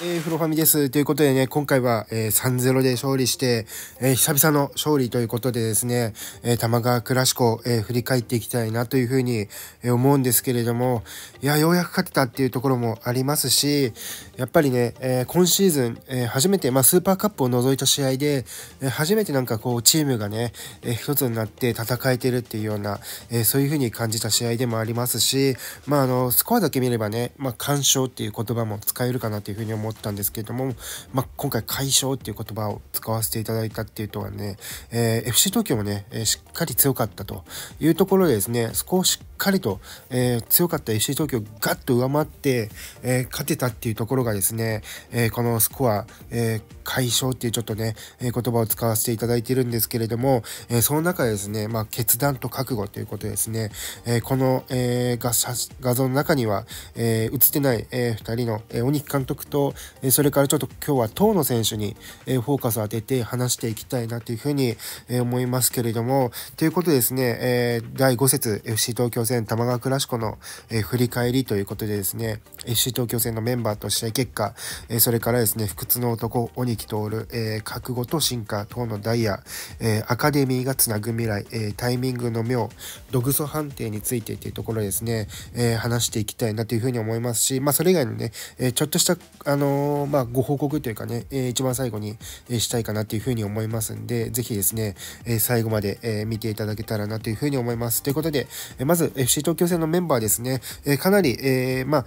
えー、フロファミです。ということでね、今回は、えー、3-0で勝利して、えー、久々の勝利ということでですね、えー、玉川クラシコ、えー、振り返っていきたいなというふうに、えー、思うんですけれども、いや、ようやく勝てたっていうところもありますし、やっぱりね、えー、今シーズン、えー、初めて、まあ、スーパーカップを除いた試合で、えー、初めてなんかこう、チームがね、えー、一つになって戦えてるっていうような、えそういう風に感じた試合でもありますし、まあ、あの、スコアだけ見ればね、まあ、完勝っていう言葉も使えるかなという風に思ったんですけれども、まあ、今回、快勝っていう言葉を使わせていただいたっていうとはね、え FC 東京もね、えしっかり強かったというところでですね、そこをしっかりと、え強かった FC 東京をガッと上回って、え勝てたっていうところががですね、えー、このスコア、えー、解消っていうちょっとね、え言葉を使わせていただいているんですけれども、えその中でですね、まあ、決断と覚悟ということですね、えこの、え画画像の中には、え映ってない、え2人の、鬼木監督と、えそれからちょっと今日は遠野選手に、えフォーカスを当てて話していきたいなというふうに、え思いますけれども、ということでですね、え第5節 FC 東京戦玉川倉子の、え振り返りということでですね、FC 東京戦のメンバーとして結果、えそれからですね、不屈の男、鬼木徹、えー、覚悟と進化、等のダイヤ、えアカデミーがつなぐ未来、えタイミングの妙、グソ判定についてっていうところですね、え話していきたいなというふうに思いますし、まあ、それ以外のね、えちょっとした、あのまあ、ご報告というかね、え一番最後に、えしたいかなというふうに思いますんで、ぜひですね、え最後まで、え見ていただけたらなというふうに思います。ということで、えまず FC 東京戦のメンバーですね、えかなり、えまあ、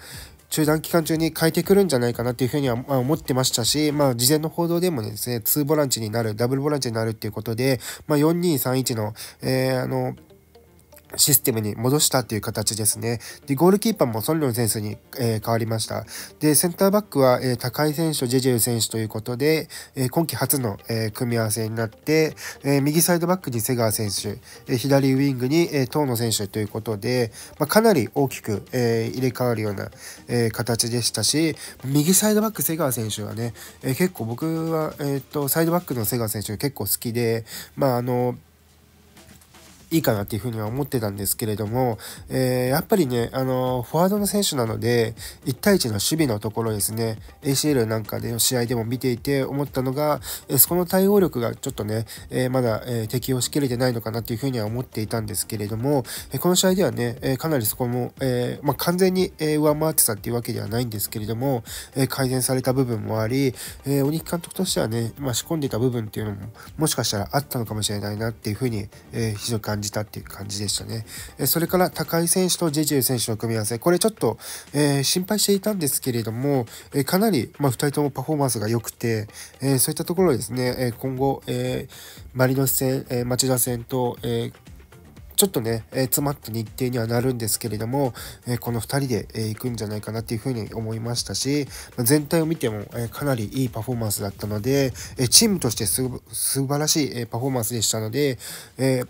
中断期間中に変えてくるんじゃないかなっていうふうには、ま思ってましたし、まあ、事前の報道でもですね、2ボランチになる、ダブルボランチになるっていうことで、まあ、4231の、えー、あの、システムに戻したっていう形ですね。で、ゴールキーパーもソンリョン選手に、えー、変わりました。で、センターバックは、えー、高井選手とジェジェウ選手ということで、えー、今季初の、えー、組み合わせになって、えー、右サイドバックに瀬川選手、えー、左ウィングに、えー、東野選手ということで、まあ、かなり大きく、えー、入れ替わるような、えー、形でしたし、右サイドバック瀬川選手はね、えー、結構僕は、えー、っと、サイドバックの瀬川選手結構好きで、まあ、あの、いいかなっていうふうには思ってたんですけれども、えー、やっぱりね、あの、フォワードの選手なので、1対1の守備のところですね、ACL なんかでの試合でも見ていて思ったのが、えそこの対応力がちょっとね、えまだ、え適応しきれてないのかなっていうふうには思っていたんですけれども、えこの試合ではね、えかなりそこも、えまあ、完全に、え上回ってたっていうわけではないんですけれども、え改善された部分もあり、え鬼木監督としてはね、まあ、仕込んでた部分っていうのも、もしかしたらあったのかもしれないなっていうふうに、えー、非常に感じ感じたっていう感じでしたね。えそれから高井選手とジェジェ選手の組み合わせ、これちょっと、え心配していたんですけれども、えかなり、まあ、2人ともパフォーマンスが良くて、えそういったところですね、え今後、えマリノス戦、え町田戦と、えちょっとね、えー、詰まった日程にはなるんですけれども、えー、この2人で、えー、行くんじゃないかなっていうふうに思いましたし、まあ、全体を見ても、えかなりいいパフォーマンスだったので、えチームとしてす素晴らしい、えパフォーマンスでしたので、えー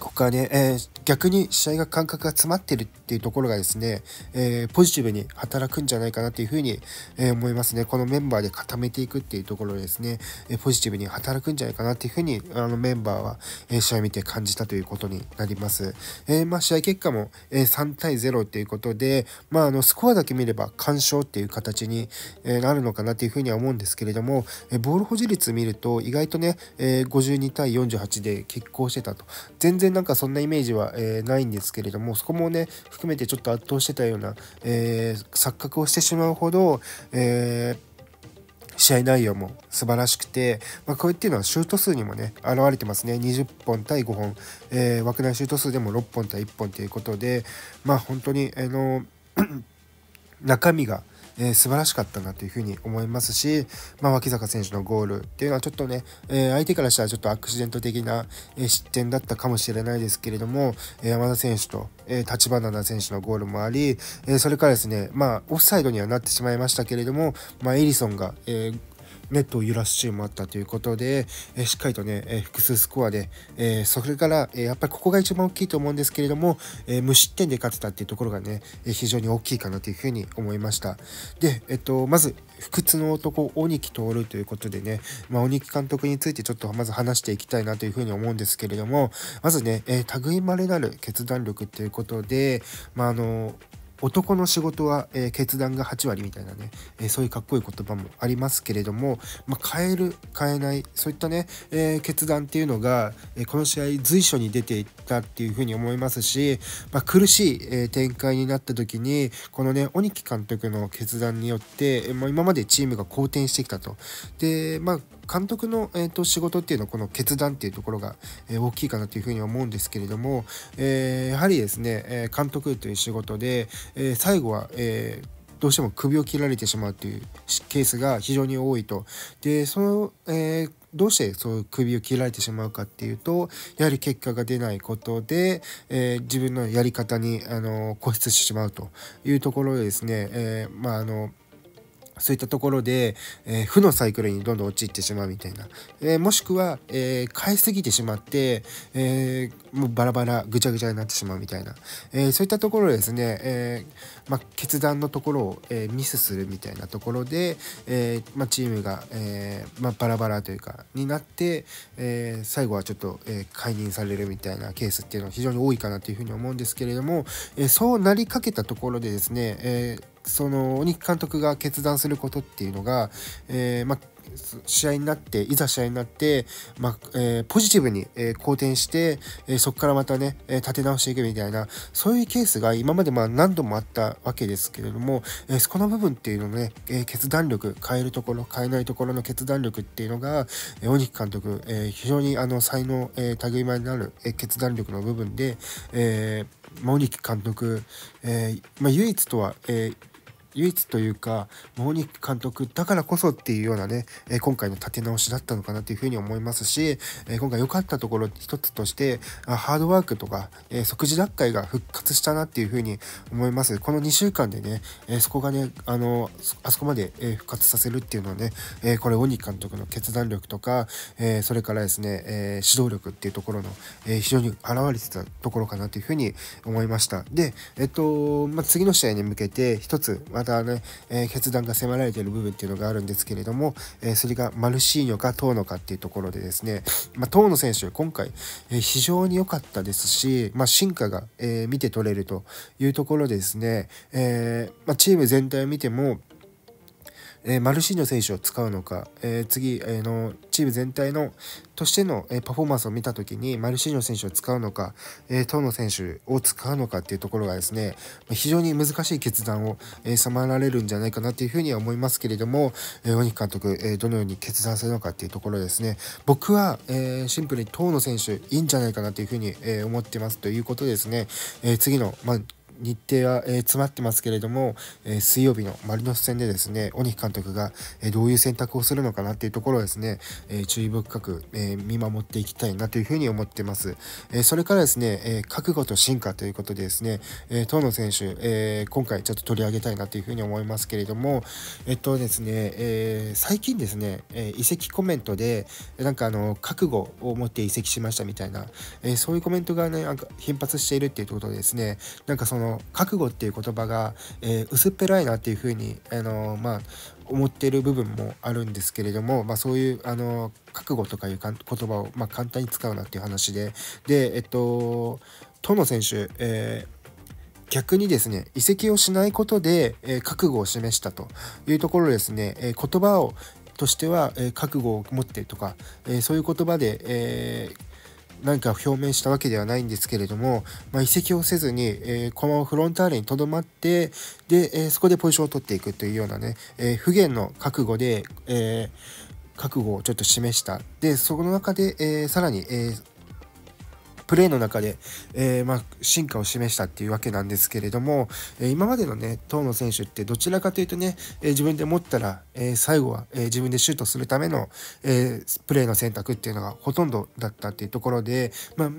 他に、えー、逆に試合が感覚が詰まってるっていうところがですね、えー、ポジティブに働くんじゃないかなっていうふうに、えー、思いますね。このメンバーで固めていくっていうところですね、えポジティブに働くんじゃないかなっていうふうに、あのメンバーは、え試合見て感じたということになります。えまあ、試合結果も、え3対0っていうことで、まあ、あの、スコアだけ見れば完勝っていう形に、えなるのかなっていうふうには思うんですけれども、えボール保持率見ると意外とね、え52対48で拮抗してたと。全然なんかそんなイメージは、えないんですけれども、そこもね、含めてちょっと圧倒してたような、えー、錯覚をしてしまうほど、えー試合内容も素晴らしくて、まあ、こういっうのはシュート数にもね現れてますね20本対5本、えー、枠内シュート数でも6本対1本ということでまあ本当にあの 中身がえー、素晴らしかったなというふうに思いますし、まあ、脇坂選手のゴールっていうのはちょっとね、えー、相手からしたらちょっとアクシデント的な、え失点だったかもしれないですけれども、え山田選手と、え立花選手のゴールもあり、えそれからですね、まあ、オフサイドにはなってしまいましたけれども、まあ、エリソンが、えーネットを揺らすシーンもあったということで、えしっかりとね、え複数スコアで、えそれから、えやっぱりここが一番大きいと思うんですけれども、え無失点で勝てたっていうところがね、え非常に大きいかなというふうに思いました。で、えっと、まず、不屈の男、鬼木徹ということでね、まあ、鬼木監督についてちょっとまず話していきたいなというふうに思うんですけれども、まずね、え類まれなる決断力ということで、まあ、あの、男の仕事は、えー、決断が8割みたいなね、えー、そういうかっこいい言葉もありますけれども、まあ、変える変えないそういったね、えー、決断っていうのが、えこの試合随所に出ていったっていうふうに思いますし、まあ、苦しい、え展開になった時にこのね鬼木監督の決断によって、えま今までチームが好転してきたと。でまあ監督の、えーと、仕事っていうのはこの決断っていうところが、えー、大きいかなというふうに思うんですけれども、えー、やはりですね、え監督という仕事で、え最後は、えどうしても首を切られてしまうというケースが非常に多いと。でその、えどうしてそう首を切られてしまうかっていうとやはり結果が出ないことで、えー、自分のやり方にあの固執してしまうというところでですね、えー、まああのそういったところで、えー、負のサイクルにどんどん陥ってしまうみたいな、えー、もしくは、えー、変えすぎてしまって、えもうバラバラぐちゃぐちゃになってしまうみたいな、えそういったところですね、えま決断のところを、えミスするみたいなところで、えまチームが、えまバラバラというかになって、え最後はちょっと、え解任されるみたいなケースっていうのは非常に多いかなというふうに思うんですけれども、えそうなりかけたところでですね、えーその鬼木監督が決断することっていうのが、えー、ま試合になっていざ試合になって、まあ、えー、ポジティブに、えー、好転して、えー、そこからまたね、え立て直していくみたいなそういうケースが今までまあ何度もあったわけですけれども、えそこの部分っていうのね、え決断力変えるところ変えないところの決断力っていうのが、えー、鬼木監督、え非常にあの才能、え類まになる、え決断力の部分で、えー、まあ、鬼木監督、えまあ、唯一とは、えー唯一というか、モーニック監督だからこそっていうようなね、え今回の立て直しだったのかなというふうに思いますし、え今回良かったところ一つとして、あハードワークとか、え即時脱会が復活したなっていうふうに思います。この2週間でね、えそこがね、あの、あそこまで、え復活させるっていうのはね、えこれ、鬼監督の決断力とか、えそれからですね、え指導力っていうところの、え非常に表れてたところかなというふうに思いました。で、えっと、まあ、次の試合に向けて一つ、ままね、えー、決断が迫られている部分っていうのがあるんですけれども、えー、それがマルシーニョか遠野かっていうところでですね、まあ、遠野選手、今回、えー、非常に良かったですし、まあ、進化が、え見て取れるというところでですね、えまあ、チーム全体を見ても、えー、マルシーニョ選手を使うのか、えー、次、えー、のチーム全体のとしての、えパフォーマンスを見た時にマルシーニョ選手を使うのか、えー、東野選手を使うのかっていうところがですね非常に難しい決断を、え迫られるんじゃないかなっていうふうには思いますけれども、えー、鬼監督、えどのように決断するのかっていうところですね僕は、えシンプルに東野選手いいんじゃないかなというふうに、え思ってますということですね、え次の、まあ日程は、え詰まってますけれども、え水曜日のマリノス戦でですね、鬼木監督が、えどういう選択をするのかなっていうところをですね、え注意深く、え見守っていきたいなというふうに思ってます。えそれからですね、え覚悟と進化ということでですね、え東野選手、え今回ちょっと取り上げたいなというふうに思いますけれども、えっとですね、え最近ですね、え移籍コメントで、なんかあの、覚悟を持って移籍しましたみたいな、えそういうコメントがね、なんか頻発しているっていうところでですね、なんかそのの覚悟っていう言葉が、えー、薄っぺらいなっていうふうに、あのまあ、思ってる部分もあるんですけれども、まあ、そういうあの覚悟とかいう言葉を、まあ、簡単に使うなっていう話ででえっと野選手、えー逆にですね移籍をしないことで、えー、覚悟を示したというところですね、えー、言葉をとしては、えー、覚悟を持ってとか、えそういう言葉で、えー、何か表明したわけではないんですけれども、まあ、移籍をせずに、えー、このフロンターレにとどまってで、えー、そこでポジションを取っていくというようなね、えー、不言の覚悟で、え覚悟をちょっと示したでその中で、えさらに、えープレーの中で、えー、まあ、進化を示したっていうわけなんですけれども、えー、今までのね、遠野選手ってどちらかというとね、えー、自分で持ったら、え最後は、え自分でシュートするための、えプレーの選択っていうのがほとんどだったっていうところで、まあ、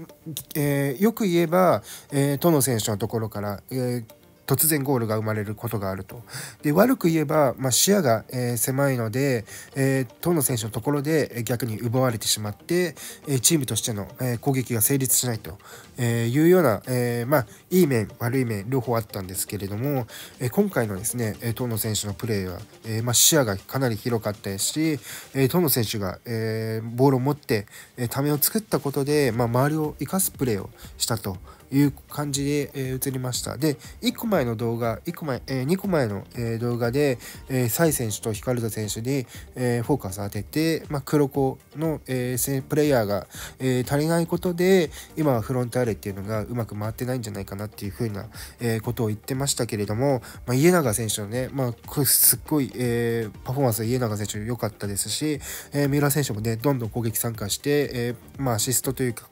えよく言えば、えー、野選手のところから、えー突然ゴールが生まれることがあると。で悪く言えば、まあ、視野が、えー、狭いので、えー、東野選手のところで逆に奪われてしまって、えー、チームとしての、え攻撃が成立しないと、えいうような、えまあ、いい面悪い面両方あったんですけれども、え今回のですね東野選手のプレーは、えまあ、視野がかなり広かったですし、え東野選手が、えボールを持って、えためを作ったことで、まあ、周りを生かすプレーをしたと。いう感じで、えー、映りました。で、1個前の動画、1個前、えー、2個前の、えー、動画で、えー、サイ選手と光田選手に、えー、フォーカス当てて、まあ、黒子の、えー、プレイヤーが、えー、足りないことで、今はフロンターレっていうのがうまく回ってないんじゃないかなっていうふうな、えー、ことを言ってましたけれども、まあ、家永選手のね、まあ、すっごい、えー、パフォーマンス家永選手良かったですし、えー、三浦選手もね、どんどん攻撃参加して、えーまあ、アシストというか、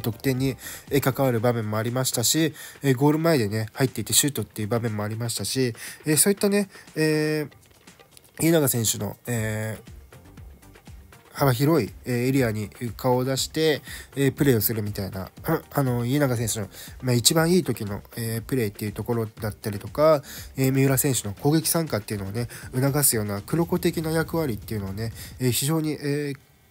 得点に関わる場面もありましたし、ゴール前でね、入っていてシュートっていう場面もありましたし、そういったね、えー、稲田選手の、えー、幅広いエリアに顔を出してプレーをするみたいな、あの、家永選手の、まあ、一番いい時のプレーっていうところだったりとか、三浦選手の攻撃参加っていうのをね、促すような黒子的な役割っていうのをね、非常に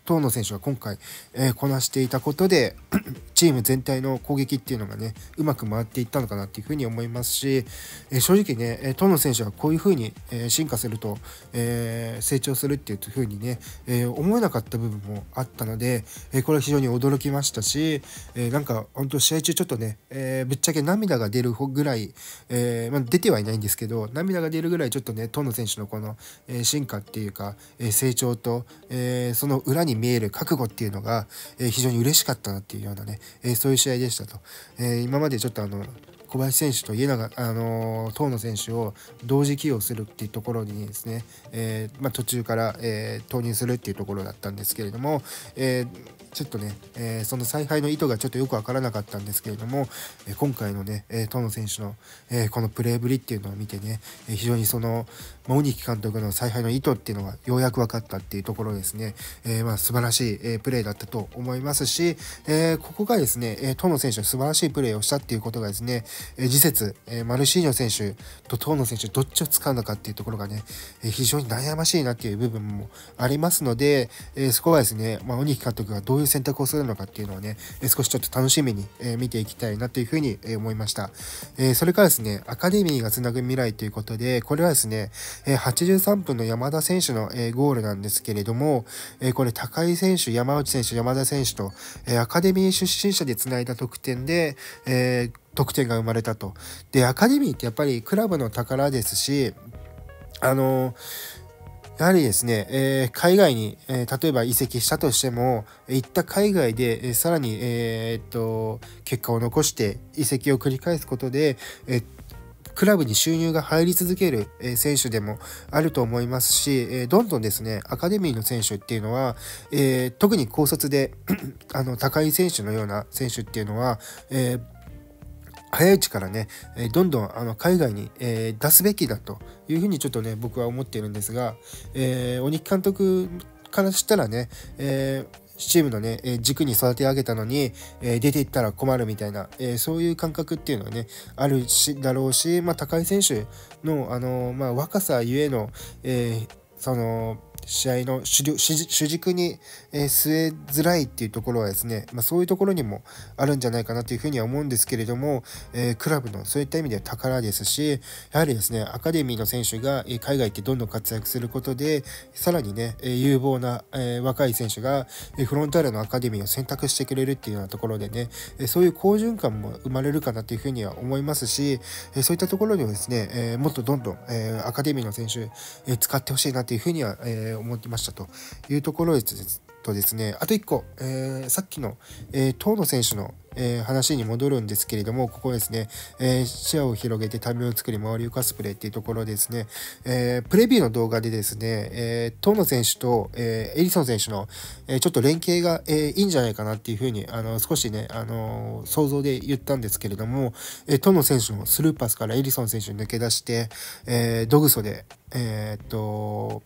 遠の選手が今回、えー、こなしていたことで チーム全体の攻撃っていうのがねうまく回っていったのかなっていうふうに思いますし、えー、正直ね遠野選手がこういうふうに、え進化すると、え成長するっていうふうにね、え思えなかった部分もあったので、えこれは非常に驚きましたし、えなんか本当試合中ちょっとね、えぶっちゃけ涙が出るぐらい、えまあ、出てはいないんですけど涙が出るぐらいちょっとね遠野選手のこの、え進化っていうか、え成長と、えその裏に見える覚悟っていうのが、え非常に嬉しかったなっていうようなね、えそういう試合でしたと、え今までちょっとあの小林選手と家長、あのー、野選手を同時起用するっていうところにですね、えー、まあ、途中から、えー、投入するっていうところだったんですけれども、えちょっとね、えその采配の意図がちょっとよくわからなかったんですけれども、え今回のね、えー、野選手の、えこのプレーぶりっていうのを見てね、え非常にその、ま鬼木監督の采配の意図っていうのがようやく分かったっていうところですね、えまあ、素晴らしい、えプレーだったと思いますし、えここがですね、え野選手の素晴らしいプレーをしたっていうことがですね、え次節、えマルシーニョ選手と遠野選手、どっちを使うのかっていうところがね、え非常に悩ましいなっていう部分もありますので、えそこはですね、まあ、鬼木監督がどういう選択をするのかっていうのをね、え少しちょっと楽しみに、え見ていきたいなというふうに、え思いました。えそれからですね、アカデミーがつなぐ未来ということで、これはですね、え83分の山田選手の、えゴールなんですけれども、えこれ高井選手、山内選手、山田選手と、えアカデミー出身者でつないだ得点で、えー得点が生まれたと。で、アカデミーってやっぱりクラブの宝ですし、あの、やはりですね、えー、海外に、えー、例えば移籍したとしても、行った海外で、えー、さらに、えっと、結果を残して移籍を繰り返すことで、えクラブに収入が入り続ける選手でもあると思いますし、どんどんですね、アカデミーの選手っていうのは、えー、特に高卒で あの高い選手のような選手っていうのは、えー早いうちからね、えどんどんあの海外に、え出すべきだというふうにちょっとね僕は思っているんですが、えー、鬼木監督からしたらね、えーチームのね、え軸に育て上げたのに、え出ていったら困るみたいな、えそういう感覚っていうのはね、あるし、だろうし、まあ、高井選手の、あのまあ、若さゆえの、えー、その、試合の主軸に、え据えづらいっていうところはですね、まあ、そういうところにもあるんじゃないかなというふうには思うんですけれども、えー、クラブのそういった意味では宝ですしやはりですねアカデミーの選手が海外ってどんどん活躍することでさらにね有望な、えー、若い選手がフロンターレのアカデミーを選択してくれるっていうようなところでねそういう好循環も生まれるかなというふうには思いますしそういったところにもですねもっとどんどんアカデミーの選手使ってほしいなというふうには、えーえー、思いましたというところですとですね、あと1個、えー、さっきの、えー、野選手の、えー、話に戻るんですけれども、ここですね、え視野を広げて旅を作り、周りを浮かすプレーっていうところですね、えプレビューの動画でですね、え東野選手と、えエリソン選手の、えちょっと連携が、えいいんじゃないかなっていうふうに、あの少しね、あの想像で言ったんですけれども、え東野選手のスルーパスからエリソン選手に抜け出して、えドグソで、えっと、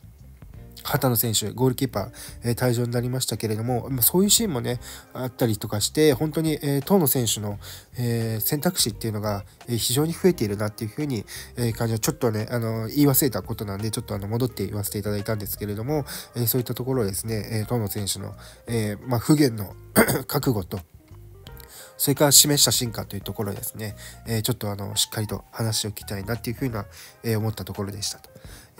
多野選手、ゴールキーパー、えー、退場になりましたけれども、まそういうシーンもね、あったりとかして、本当に、えー、東野選手の、えー、選択肢っていうのが、え非常に増えているなっていうふうに、え感じは、ちょっとね、あの言い忘れたことなんで、ちょっとあの戻って言わせていただいたんですけれども、えそういったところですね、え東野選手の、えまあ、不言の 覚悟と、それから示した進化というところですね、えちょっとあのしっかりと話を聞きたいなっていうふうな、え思ったところでしたと。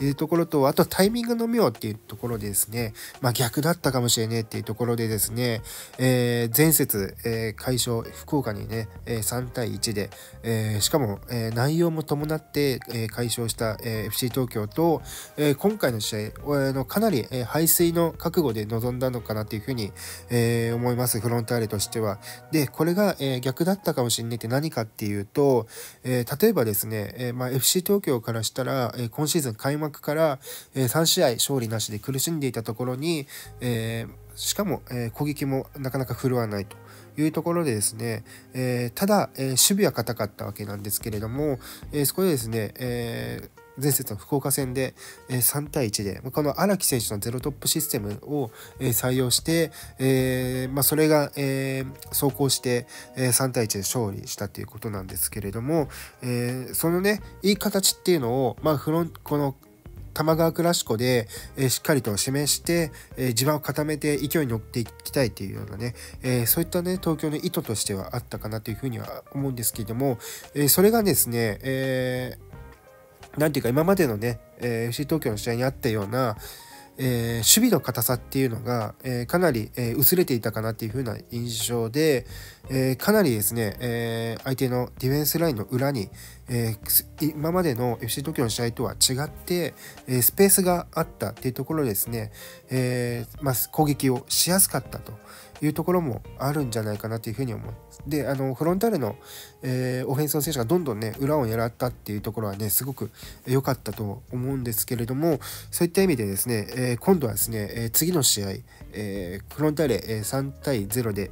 いうところと、あとタイミングの妙っていうところでですね、まあ逆だったかもしれねえっていうところでですね、えー、前節、えー、解消、福岡にね、えー、3対1で、えー、しかも、えー、内容も伴って、えー、解消した、えー、FC 東京と、えー、今回の試合、えー、のかなり、えー、水の覚悟で臨んだのかなというふうに、えー、思います、フロンターレとしては。で、これが、えー、逆だったかもしれないって何かっていうと、えー、例えばですね、えーまあ、FC 東京からしたら、えー、今シーズン開幕幕から、え3試合勝利なしで苦しんでいたところに、えしかも、え攻撃もなかなか振るわないと。いうところでですね、えただ、え守備は硬かったわけなんですけれども、えそこでですね、えー、前節の福岡戦で3対1でこの荒木選手のゼロトップシステムを採用して、えーまあ、それが、えー、走行して3対1で勝利したということなんですけれども、えー、そのねいい形っていうのを、まあ、フロンこの玉川クラシコで、えー、しっかりと示して、えー、地盤を固めて勢いに乗っていきたいというようなね、えー、そういったね、東京の意図としてはあったかなというふうには思うんですけれども、えそれがですね、えー、なんていうか今までのね、えー、FC 東京の試合にあったような、えー、守備の硬さっていうのが、えー、かなり、えー、薄れていたかなっていう風な印象で、えかなりですね、え相手のディフェンスラインの裏に、え今までの FC 東京の試合とは違って、えスペースがあったっていうところですね、えまあ、攻撃をしやすかったと。いうところもあるんじゃないかなというふうに思います。であのフロンターレの、えー、オフェンスの選手がどんどんね裏を狙ったっていうところはねすごく良かったと思うんですけれどもそういった意味でですね、えー、今度はですね、え次の試合、えフロンターレ、え3対0で、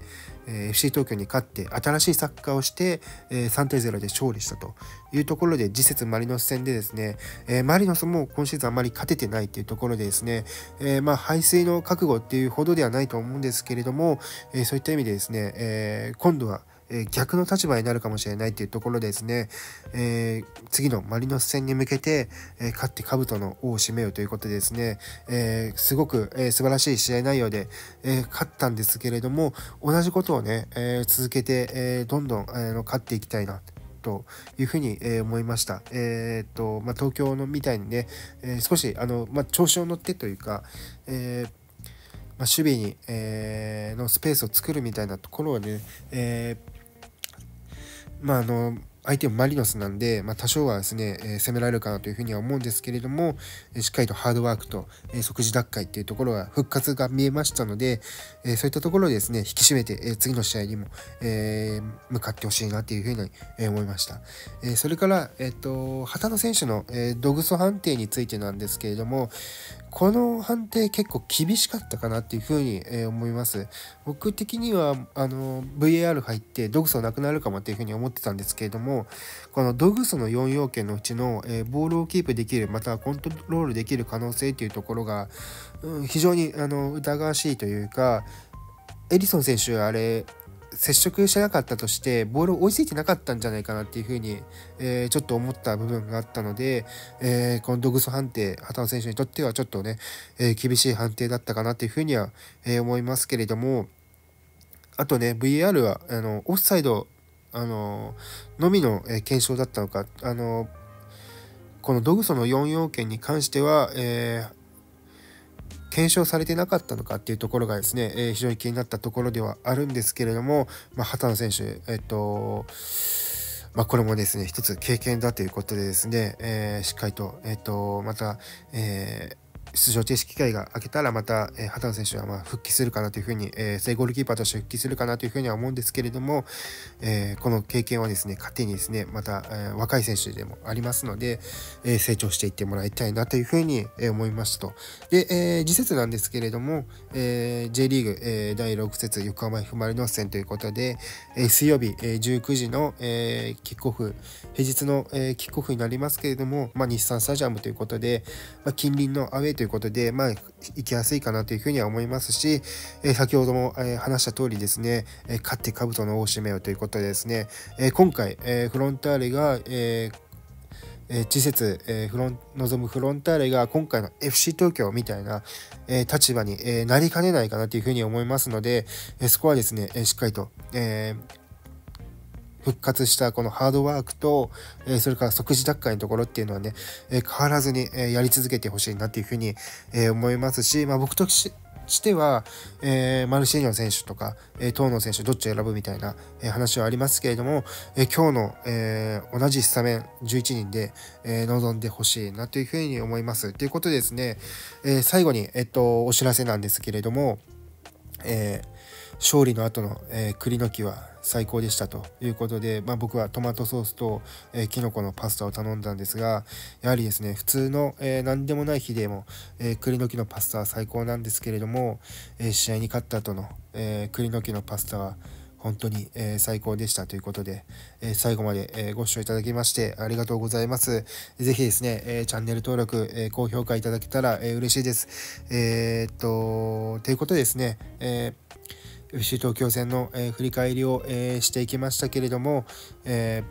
え FC 東京に勝って新しいサッカーをして、え3対0で勝利したというところで次節マリノス戦でですね、えマリノスも今シーズンあまり勝ててないというところでですね、えまあ、敗水の覚悟っていうほどではないと思うんですけれども、えそういった意味でですね、え今度はえ逆の立場になるかもしれないっていうところですね、え次のマリノス戦に向けて、え勝って兜の王を占めようということでですね、えすごく、え素晴らしい試合内容で、え勝ったんですけれども同じことをね、え続けて、えどんどん、えの勝っていきたいなというふに、えー、思いました。えー、っと、まあ、東京のみたいにね、えー、少し、あの、まあ、調子を乗ってというか、えまあ、守備に、えのスペースを作るみたいなところをね、えーまああの相手もマリノスなんで、まあ、多少はですね、えー、攻められるかなというふうには思うんですけれども、えー、しっかりとハードワークと、えー、即時奪回っていうところが復活が見えましたので、えそういったところをですね引き締めて、え次の試合にも、え向かってほしいなというふうに、え思いました、えそれから、えーと旗野選手の、えー、ドグソ判定についてなんですけれども、この判定結構厳しかったかなっていうふうに、え思います。僕的にはあの VAR 入ってドグソなくなるかもっていうふうに思ってたんですけれどもこのドグソの4要件のうちの、えボールをキープできるまたはコントロールできる可能性というところが、うん、非常にあの疑わしいというかエリソン選手あれ接触してなかったとしてボールを追いついてなかったんじゃないかなっていうふうに、えー、ちょっと思った部分があったので、えー、このドグソ判定畑野選手にとってはちょっとね、え厳しい判定だったかなっていうふうには、え思いますけれどもあとね VAR はあのオフサイドあののみの、え検証だったのかあのこのドグソの4要件に関しては、えー検証されてなかったのかっていうところがですね、えー、非常に気になったところではあるんですけれども、まあ、畑野選手、えっ、と、まあ、これもですね、一つ経験だということでですね、えー、しっかりと、えっ、と、また、えー、出場停止機会が明けたら、また、えー、畑野選手はま復帰するかなというふうに、えー、正ゴールキーパーとして復帰するかなというふうには思うんですけれども、えー、この経験はですね、糧にですね、また、えー、若い選手でもありますので、え成長していってもらいたいなというふうに、え思いますと。で、え次節なんですけれども、え J リーグ、え第6節横浜 F・ ノの戦ということで、え水曜日、え19時の、えキックオフ、平日の、えキックオフになりますけれども、まあ、日産スタジアムということで、まあ、近隣のアウェイということで、まあ、行きやすいかなというふうには思いますし、え先ほども、え話した通りですね、え勝って兜の大締めをということでですね、え今回、えフロンターレが、えーえー、次節、えー、フロン望むフロンターレが今回の FC 東京みたいな、えー、立場に、えー、なりかねないかなというふうに思いますので、えー、そこはですね、えー、しっかりと、えー復活したこのハードワークと、えそれから即時奪回のところっていうのはね、え変わらずに、えやり続けてほしいなっていうふうに、え思いますし、まあ、僕としては、えー、マルシーニョ選手とか、えー、東野選手どっちを選ぶみたいな、えー、話はありますけれども、えー、今日の、えー、同じスタメン11人で、えー、臨んでほしいなというふうに思います。ということでですね、えー、最後に、えっと、お知らせなんですけれども、えー勝利の後の、えー、栗の木は最高でしたということで、まあ、僕はトマトソースと、えー、キノコのパスタを頼んだんですがやはりですね普通の、えー、何でもない日でも、えー、栗の木のパスタは最高なんですけれども、え試合に勝った後の、え栗の木のパスタは本当に、え最高でしたということで、え最後まで、えご視聴いただきましてありがとうございます。ぜひですね、えチャンネル登録、え高評価いただけたら、え嬉しいです。えっと、ということでですね、えー FC 東京戦の、えー、振り返りを、えー、していきましたけれども、え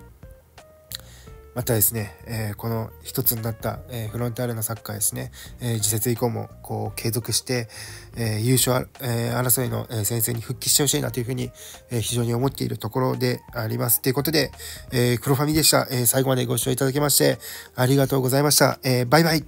またですね、えこの一つになった、えフロンターレのサッカーですね、え次節以降もこう継続して、え優勝、え争いの、え先生に復帰してほしいなというふうに、え非常に思っているところであります。ということで、え黒ファミでした、え最後までご視聴いただきましてありがとうございました。えバイバイ